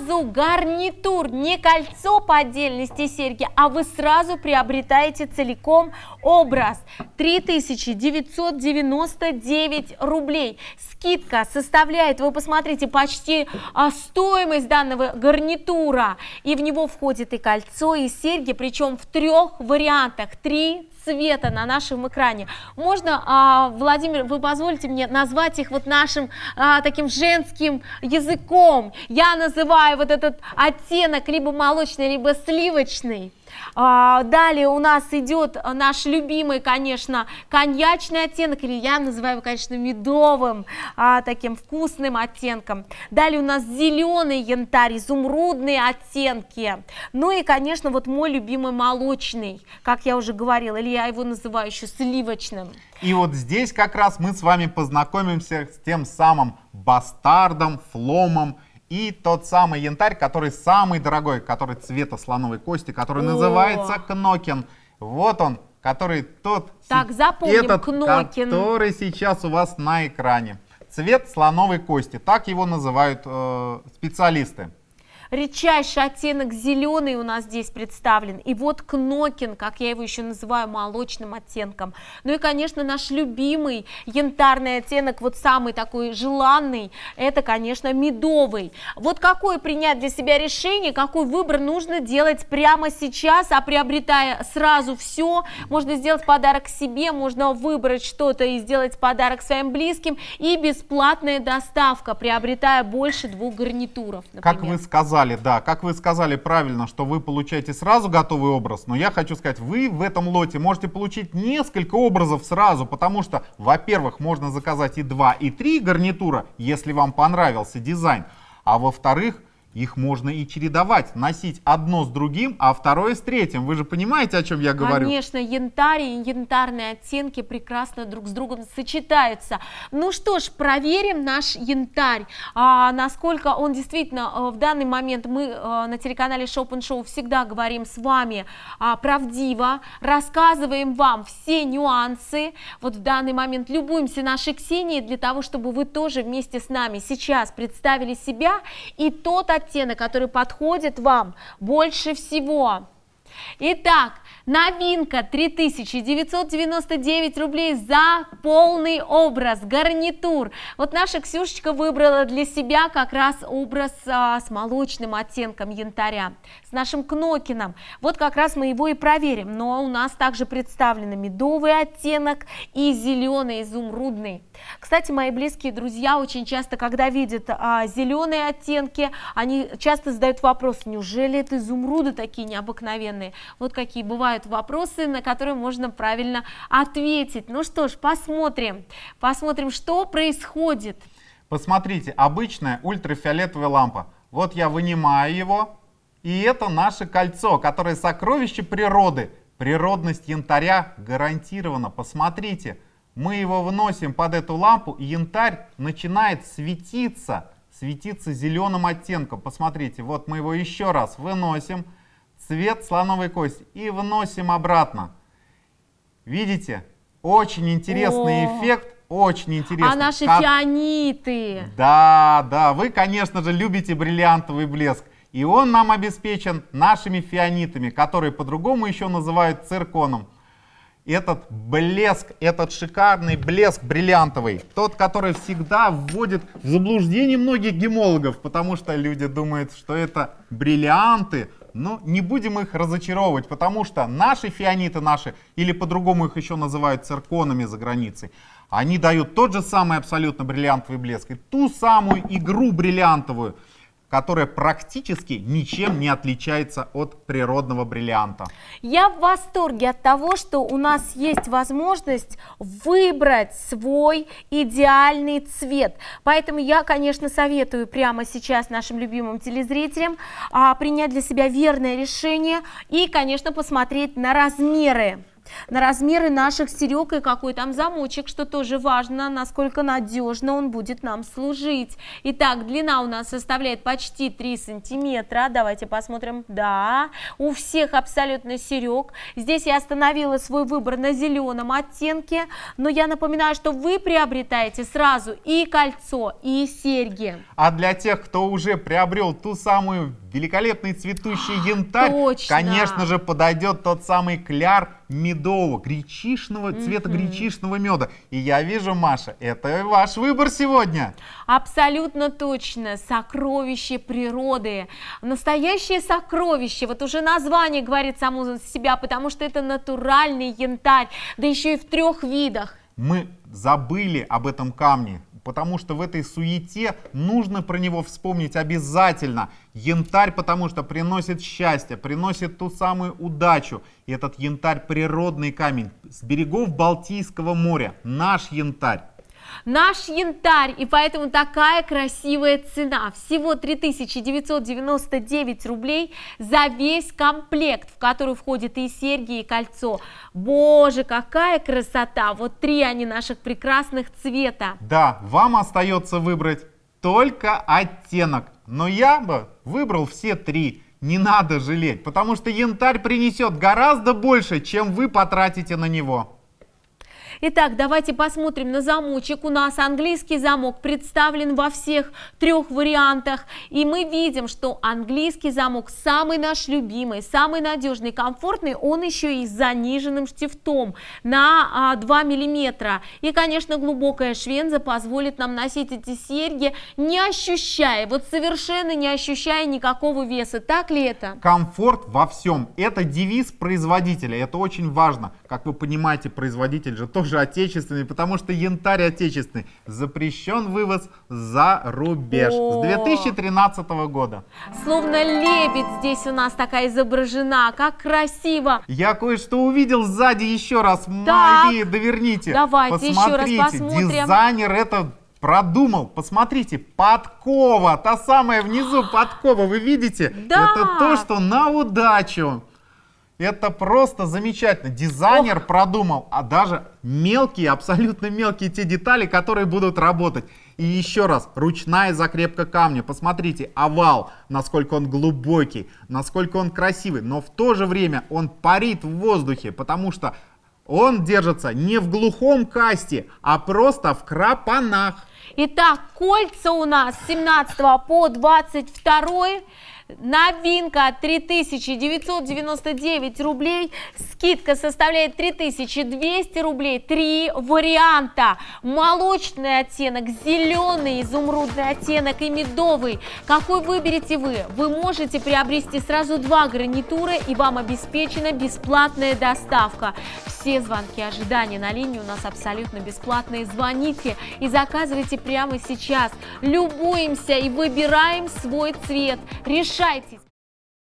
сразу гарнитур, не кольцо по отдельности серьги, а вы сразу приобретаете целиком образ. 3999 рублей. Скидка составляет, вы посмотрите, почти а, стоимость данного гарнитура. И в него входит и кольцо, и серьги, причем в трех вариантах. Три цвета на нашем экране. Можно, а, Владимир, вы позволите мне назвать их вот нашим а, таким женским языком. Я называю вот этот оттенок либо молочный, либо сливочный. А, далее у нас идет наш любимый, конечно, коньячный оттенок, или я называю его, конечно, медовым, а, таким вкусным оттенком. Далее у нас зеленый янтарь, изумрудные оттенки. Ну и, конечно, вот мой любимый молочный, как я уже говорила, или я его называю еще сливочным. И вот здесь как раз мы с вами познакомимся с тем самым бастардом, фломом, и тот самый янтарь, который самый дорогой, который цвета слоновой кости, который О. называется кнокин. Вот он, который тот, так, запомним, этот, кнокен. который сейчас у вас на экране. Цвет слоновой кости, так его называют э, специалисты. Редчайший оттенок зеленый у нас здесь представлен. И вот кнокин, как я его еще называю, молочным оттенком. Ну и, конечно, наш любимый янтарный оттенок, вот самый такой желанный, это, конечно, медовый. Вот какое принять для себя решение, какой выбор нужно делать прямо сейчас, а приобретая сразу все, можно сделать подарок себе, можно выбрать что-то и сделать подарок своим близким, и бесплатная доставка, приобретая больше двух гарнитуров, например. Как вы сказали, сказали, да, как вы сказали правильно, что вы получаете сразу готовый образ, но я хочу сказать, вы в этом лоте можете получить несколько образов сразу, потому что, во-первых, можно заказать и 2, и 3 гарнитура, если вам понравился дизайн, а во-вторых, их можно и чередовать, носить одно с другим, а второе с третьим. Вы же понимаете, о чем я говорю? Конечно, янтарь и янтарные оттенки прекрасно друг с другом сочетаются. Ну что ж, проверим наш янтарь. А, насколько он действительно э, в данный момент, мы э, на телеканале Шопен Шоу всегда говорим с вами а, правдиво, рассказываем вам все нюансы. Вот в данный момент любуемся нашей Ксенией для того, чтобы вы тоже вместе с нами сейчас представили себя и тот оттенок, который подходит вам больше всего. Итак, Новинка 3999 рублей за полный образ, гарнитур. Вот наша Ксюшечка выбрала для себя как раз образ а, с молочным оттенком янтаря, с нашим Кнокином. Вот как раз мы его и проверим. Но у нас также представлены медовый оттенок и зеленый изумрудный. Кстати, мои близкие друзья очень часто, когда видят а, зеленые оттенки, они часто задают вопрос, неужели это изумруды такие необыкновенные? Вот какие бывают бывают вопросы, на которые можно правильно ответить. Ну что ж, посмотрим, посмотрим, что происходит. Посмотрите, обычная ультрафиолетовая лампа. Вот я вынимаю его, и это наше кольцо, которое сокровище природы. Природность янтаря гарантирована. Посмотрите, мы его вносим под эту лампу, и янтарь начинает светиться, светиться зеленым оттенком. Посмотрите, вот мы его еще раз выносим, цвет слоновой кости и вносим обратно. Видите? Очень интересный О. эффект, очень интересный. А наши как... фианиты. Да, да, вы, конечно же, любите бриллиантовый блеск. И он нам обеспечен нашими фианитами, которые по-другому еще называют цирконом этот блеск, этот шикарный блеск бриллиантовый, тот, который всегда вводит в заблуждение многих гемологов, потому что люди думают, что это бриллианты, но ну, не будем их разочаровывать, потому что наши фианиты наши, или по-другому их еще называют цирконами за границей, они дают тот же самый абсолютно бриллиантовый блеск и ту самую игру бриллиантовую, которое практически ничем не отличается от природного бриллианта. Я в восторге от того, что у нас есть возможность выбрать свой идеальный цвет. Поэтому я, конечно, советую прямо сейчас нашим любимым телезрителям а, принять для себя верное решение и, конечно, посмотреть на размеры на размеры наших серег и какой там замочек, что тоже важно, насколько надежно он будет нам служить. Итак, длина у нас составляет почти 3 сантиметра. Давайте посмотрим. Да, у всех абсолютно серег. Здесь я остановила свой выбор на зеленом оттенке, но я напоминаю, что вы приобретаете сразу и кольцо, и серьги. А для тех, кто уже приобрел ту самую великолепный цветущий янтарь, Точно. конечно же, подойдет тот самый кляр медового, гречишного, mm-hmm. цвета гречишного меда. И я вижу, Маша, это ваш выбор сегодня. Абсолютно точно. Сокровище природы. Настоящее сокровище. Вот уже название говорит само за себя, потому что это натуральный янтарь. Да еще и в трех видах. Мы забыли об этом камне потому что в этой суете нужно про него вспомнить обязательно. Янтарь, потому что приносит счастье, приносит ту самую удачу. И этот янтарь природный камень с берегов Балтийского моря, наш янтарь наш янтарь, и поэтому такая красивая цена, всего 3999 рублей за весь комплект, в который входит и серьги, и кольцо. Боже, какая красота, вот три они наших прекрасных цвета. Да, вам остается выбрать только оттенок, но я бы выбрал все три не надо жалеть, потому что янтарь принесет гораздо больше, чем вы потратите на него. Итак, давайте посмотрим на замочек. У нас английский замок представлен во всех трех вариантах. И мы видим, что английский замок самый наш любимый, самый надежный, комфортный. Он еще и с заниженным штифтом на 2 а, миллиметра. И, конечно, глубокая швенза позволит нам носить эти серьги, не ощущая, вот совершенно не ощущая никакого веса. Так ли это? Комфорт во всем. Это девиз производителя. Это очень важно. Как вы понимаете, производитель же тоже же отечественный, потому что янтарь отечественный. Запрещен вывоз за рубеж О! с 2013 года. Словно лебедь здесь у нас такая изображена, как красиво. Я кое-что увидел сзади еще раз. Так. Мари, доверните. Давайте Посмотрите, еще раз посмотрим. Дизайнер это продумал. Посмотрите, подкова, та самая внизу подкова, вы видите? Да. Это то, что на удачу. Это просто замечательно. Дизайнер Ох. продумал, а даже мелкие, абсолютно мелкие те детали, которые будут работать. И еще раз, ручная закрепка камня. Посмотрите, овал, насколько он глубокий, насколько он красивый. Но в то же время он парит в воздухе, потому что он держится не в глухом касте, а просто в крапанах. Итак, кольца у нас с 17 по 22 Новинка 3999 рублей, скидка составляет 3200 рублей. Три варианта. Молочный оттенок, зеленый, изумрудный оттенок и медовый. Какой выберете вы? Вы можете приобрести сразу два гарнитура и вам обеспечена бесплатная доставка. Все звонки ожидания на линии у нас абсолютно бесплатные. Звоните и заказывайте прямо сейчас. Любуемся и выбираем свой цвет. Решаем решайтесь.